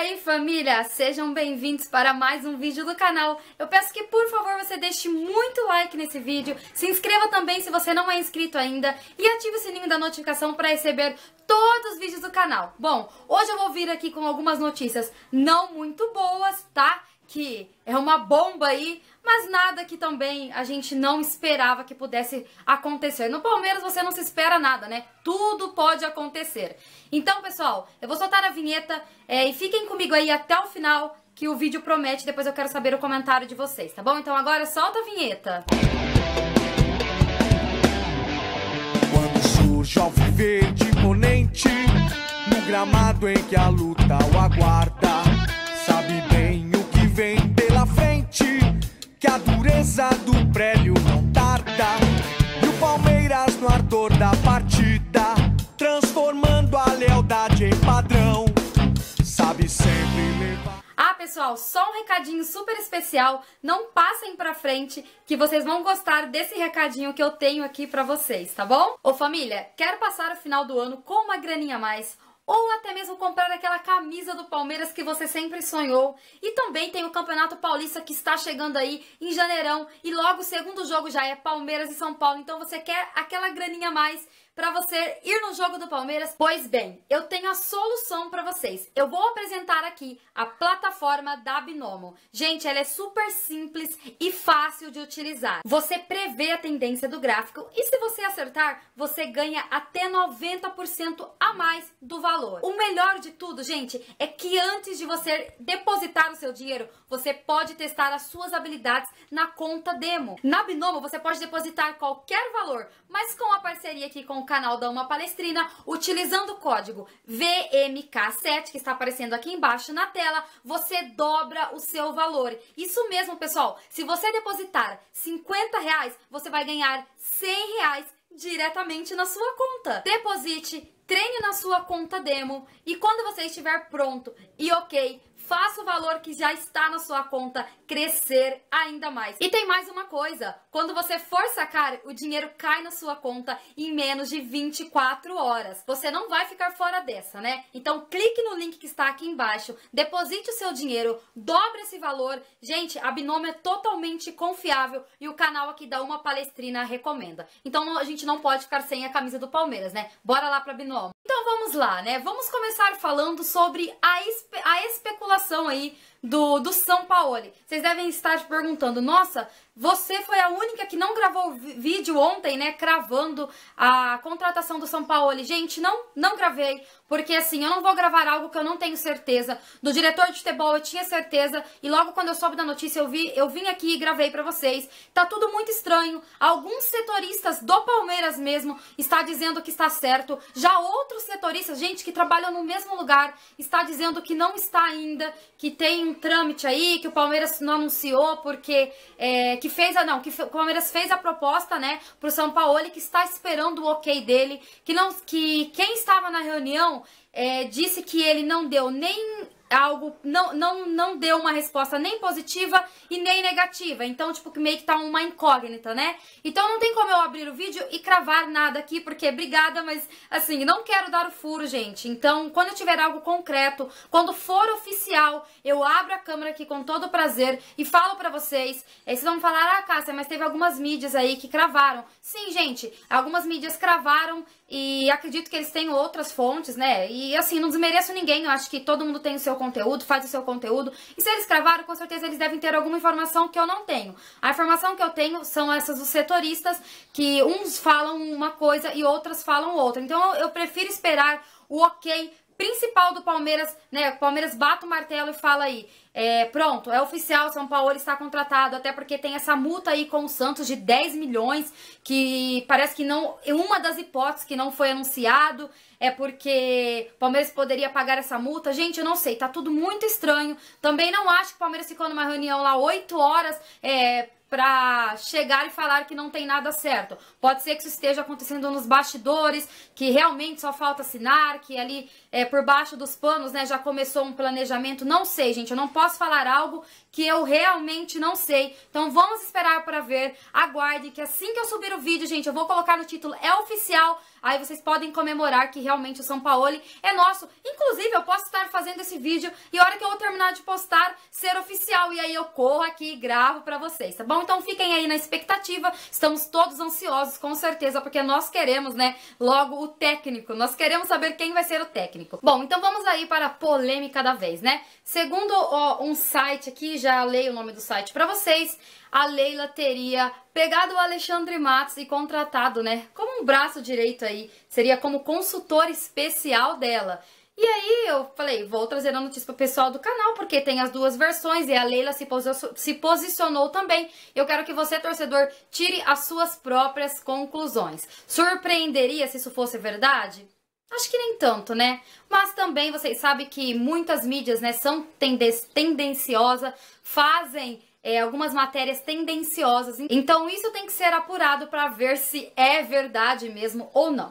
aí família, sejam bem-vindos para mais um vídeo do canal. Eu peço que por favor você deixe muito like nesse vídeo, se inscreva também se você não é inscrito ainda e ative o sininho da notificação para receber todos os vídeos do canal. Bom, hoje eu vou vir aqui com algumas notícias não muito boas, tá? Que é uma bomba aí, mas nada que também a gente não esperava que pudesse acontecer. No Palmeiras você não se espera nada, né? Tudo pode acontecer. Então, pessoal, eu vou soltar a vinheta é, e fiquem comigo aí até o final que o vídeo promete. Depois eu quero saber o comentário de vocês, tá bom? Então agora solta a vinheta. Quando surge ao de imponente, no gramado em que a luta o aguarda, sabe bem o que vem a dureza do prédio não tarda. E o Palmeiras no ardor da partida, transformando a lealdade em padrão. Sabe sempre levar. Ah, pessoal, só um recadinho super especial. Não passem pra frente que vocês vão gostar desse recadinho que eu tenho aqui pra vocês, tá bom? Ô família, quero passar o final do ano com uma graninha a mais ou até mesmo comprar aquela camisa do Palmeiras que você sempre sonhou. E também tem o Campeonato Paulista que está chegando aí em janeirão e logo o segundo jogo já é Palmeiras e São Paulo. Então você quer aquela graninha a mais para você ir no jogo do Palmeiras? Pois bem, eu tenho a solução para vocês. Eu vou apresentar aqui a plataforma da Binomo. Gente, ela é super simples de utilizar. Você prevê a tendência do gráfico e se você acertar, você ganha até 90% a mais do valor. O melhor de tudo, gente, é que antes de você depositar o seu dinheiro, você pode testar as suas habilidades na conta demo. Na Binomo, você pode depositar qualquer valor, mas com a parceria aqui com o canal da Uma Palestrina, utilizando o código VMK7, que está aparecendo aqui embaixo na tela, você dobra o seu valor. Isso mesmo, pessoal. Se você depositar gastar 50 reais, você vai ganhar 100 reais diretamente na sua conta. Deposite, treine na sua conta demo e quando você estiver pronto e ok, faça o valor que já está na sua conta crescer ainda mais. E tem mais uma coisa: quando você for sacar, o dinheiro cai na sua conta em menos de 24 horas. Você não vai ficar fora dessa, né? Então clique no link que está aqui embaixo, deposite o seu dinheiro, dobre esse valor. Gente, a Binômio é totalmente confiável e o canal aqui da Uma Palestrina recomenda. Então a gente não pode ficar sem a camisa do Palmeiras, né? Bora lá para Binômio. Então vamos lá, né? Vamos começar falando sobre a, espe a especulação aí do, do São Paulo. Vocês devem estar te perguntando, nossa, você foi a única que não gravou vídeo ontem, né, cravando a contratação do São Paulo. Gente, não, não gravei, porque assim, eu não vou gravar algo que eu não tenho certeza. Do diretor de futebol eu tinha certeza, e logo quando eu soube da notícia eu, vi, eu vim aqui e gravei pra vocês. Tá tudo muito estranho, alguns setoristas do Palmeiras mesmo está dizendo que está certo, já outros setoristas, gente, que trabalham no mesmo lugar, está dizendo que não está ainda, que tem um trâmite aí que o Palmeiras não anunciou porque é, que fez a não que o Palmeiras fez a proposta né pro São Paulo que está esperando o ok dele que não que quem estava na reunião é, disse que ele não deu nem algo não, não, não deu uma resposta nem positiva e nem negativa. Então, tipo, que meio que tá uma incógnita, né? Então não tem como eu abrir o vídeo e cravar nada aqui, porque obrigada, mas assim, não quero dar o furo, gente. Então, quando eu tiver algo concreto, quando for oficial, eu abro a câmera aqui com todo prazer e falo pra vocês. Aí vocês vão falar, ah, Cássia, mas teve algumas mídias aí que cravaram. Sim, gente, algumas mídias cravaram e acredito que eles têm outras fontes, né? E assim, não desmereço ninguém, eu acho que todo mundo tem o seu conteúdo, faz o seu conteúdo. E se eles gravaram, com certeza eles devem ter alguma informação que eu não tenho. A informação que eu tenho são essas dos setoristas, que uns falam uma coisa e outras falam outra. Então eu prefiro esperar o ok principal do Palmeiras, né? O Palmeiras bate o martelo e fala aí. É, pronto, é oficial, São Paulo está contratado, até porque tem essa multa aí com o Santos de 10 milhões, que parece que não, é uma das hipóteses que não foi anunciado, é porque o Palmeiras poderia pagar essa multa. Gente, eu não sei, tá tudo muito estranho. Também não acho que o Palmeiras ficou numa reunião lá 8 horas, é, para chegar e falar que não tem nada certo. Pode ser que isso esteja acontecendo nos bastidores, que realmente só falta assinar, que ali é, por baixo dos panos, né, já começou um planejamento. Não sei, gente, eu não posso posso falar algo que eu realmente não sei. Então vamos esperar para ver. Aguarde que assim que eu subir o vídeo, gente, eu vou colocar no título é oficial. Aí vocês podem comemorar que realmente o São Paulo é nosso. Inclusive, eu posso estar fazendo esse vídeo e a hora que eu terminar de postar, ser oficial. E aí eu corro aqui e gravo para vocês, tá bom? Então fiquem aí na expectativa. Estamos todos ansiosos, com certeza, porque nós queremos, né, logo o técnico. Nós queremos saber quem vai ser o técnico. Bom, então vamos aí para a polêmica da vez, né? Segundo o um site aqui, já leio o nome do site para vocês. A Leila teria pegado o Alexandre Matos e contratado, né? Como um braço direito aí, seria como consultor especial dela. E aí eu falei, vou trazer a notícia pro pessoal do canal, porque tem as duas versões e a Leila se, posi se, posicionou também. Eu quero que você, torcedor, tire as suas próprias conclusões. Surpreenderia se isso fosse verdade? Acho que nem tanto, né? Mas também vocês sabem que muitas mídias, né, são tendenciosas, fazem é, algumas matérias tendenciosas. Então isso tem que ser apurado para ver se é verdade mesmo ou não.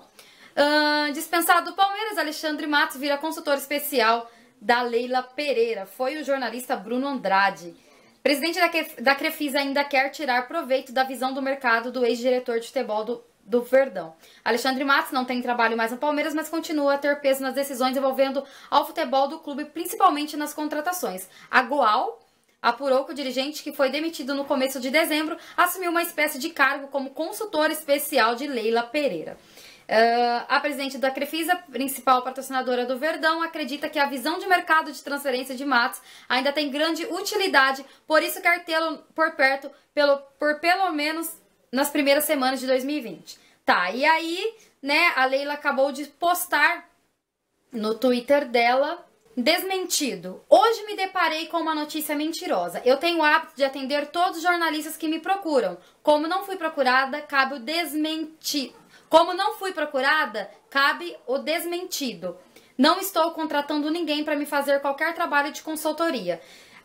Uh, dispensado do Palmeiras, Alexandre Matos vira consultor especial da Leila Pereira. Foi o jornalista Bruno Andrade. Presidente da, da Crefisa ainda quer tirar proveito da visão do mercado do ex-diretor de futebol do do Verdão. Alexandre Matos não tem trabalho mais no Palmeiras, mas continua a ter peso nas decisões envolvendo ao futebol do clube, principalmente nas contratações. A Goal apurou que o dirigente, que foi demitido no começo de dezembro, assumiu uma espécie de cargo como consultor especial de Leila Pereira. Uh, a presidente da Crefisa, principal patrocinadora do Verdão, acredita que a visão de mercado de transferência de Matos ainda tem grande utilidade, por isso quer tê-lo por perto pelo, por pelo menos nas primeiras semanas de 2020. Tá, e aí, né, a Leila acabou de postar no Twitter dela Desmentido. Hoje me deparei com uma notícia mentirosa. Eu tenho o hábito de atender todos os jornalistas que me procuram. Como não fui procurada, cabe o desmentido. Como não fui procurada, cabe o desmentido. Não estou contratando ninguém para me fazer qualquer trabalho de consultoria.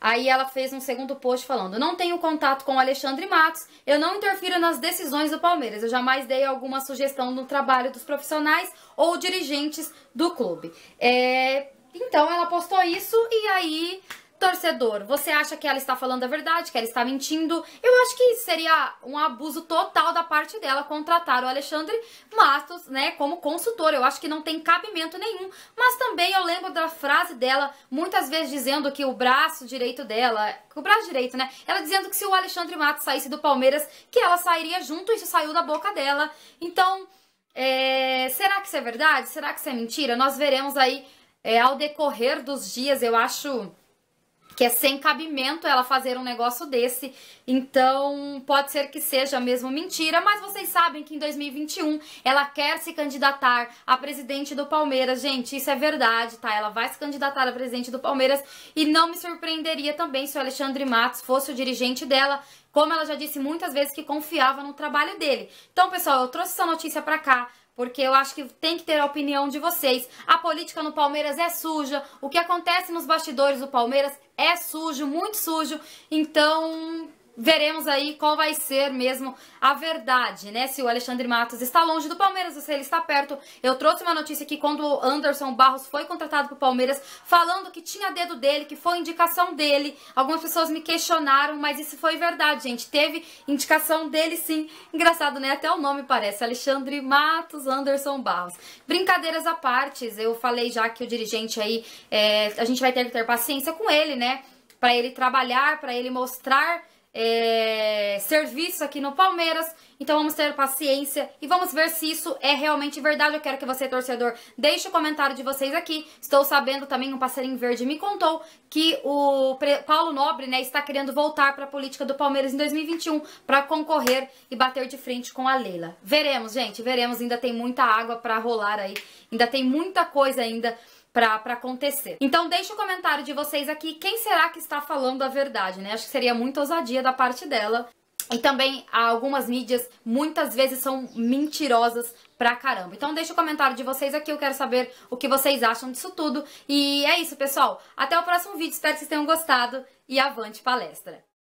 Aí ela fez um segundo post falando: Não tenho contato com o Alexandre Matos, eu não interfiro nas decisões do Palmeiras. Eu jamais dei alguma sugestão no trabalho dos profissionais ou dirigentes do clube. É, então ela postou isso e aí torcedor, você acha que ela está falando a verdade, que ela está mentindo? Eu acho que seria um abuso total da parte dela contratar o Alexandre Matos, né, como consultor. Eu acho que não tem cabimento nenhum. Mas também eu lembro da frase dela, muitas vezes dizendo que o braço direito dela, o braço direito, né, ela dizendo que se o Alexandre Matos saísse do Palmeiras, que ela sairia junto, isso saiu da boca dela. Então, é, será que isso é verdade? Será que isso é mentira? Nós veremos aí é, ao decorrer dos dias, eu acho que é sem cabimento ela fazer um negócio desse. Então, pode ser que seja mesmo mentira, mas vocês sabem que em 2021 ela quer se candidatar a presidente do Palmeiras. Gente, isso é verdade, tá? Ela vai se candidatar a presidente do Palmeiras e não me surpreenderia também se o Alexandre Matos fosse o dirigente dela, como ela já disse muitas vezes que confiava no trabalho dele. Então, pessoal, eu trouxe essa notícia pra cá porque eu acho que tem que ter a opinião de vocês. A política no Palmeiras é suja, o que acontece nos bastidores do Palmeiras é sujo, muito sujo. Então, veremos aí qual vai ser mesmo a verdade, né? Se o Alexandre Matos está longe do Palmeiras ou se ele está perto. Eu trouxe uma notícia que quando o Anderson Barros foi contratado para o Palmeiras, falando que tinha dedo dele, que foi indicação dele. Algumas pessoas me questionaram, mas isso foi verdade, gente. Teve indicação dele sim. Engraçado, né? Até o nome parece. Alexandre Matos, Anderson Barros. Brincadeiras à parte, eu falei já que o dirigente aí, é, a gente vai ter que ter paciência com ele, né? Para ele trabalhar, para ele mostrar é, serviço aqui no Palmeiras. Então vamos ter paciência e vamos ver se isso é realmente verdade. Eu quero que você, torcedor, deixe o comentário de vocês aqui. Estou sabendo também, um passarinho verde me contou que o Paulo Nobre né, está querendo voltar para a política do Palmeiras em 2021 para concorrer e bater de frente com a Leila. Veremos, gente, veremos. Ainda tem muita água para rolar aí. Ainda tem muita coisa ainda pra, pra acontecer. Então deixa o comentário de vocês aqui, quem será que está falando a verdade, né? Acho que seria muita ousadia da parte dela. E também algumas mídias muitas vezes são mentirosas pra caramba. Então deixa o comentário de vocês aqui, eu quero saber o que vocês acham disso tudo. E é isso, pessoal. Até o próximo vídeo, espero que vocês tenham gostado e avante palestra!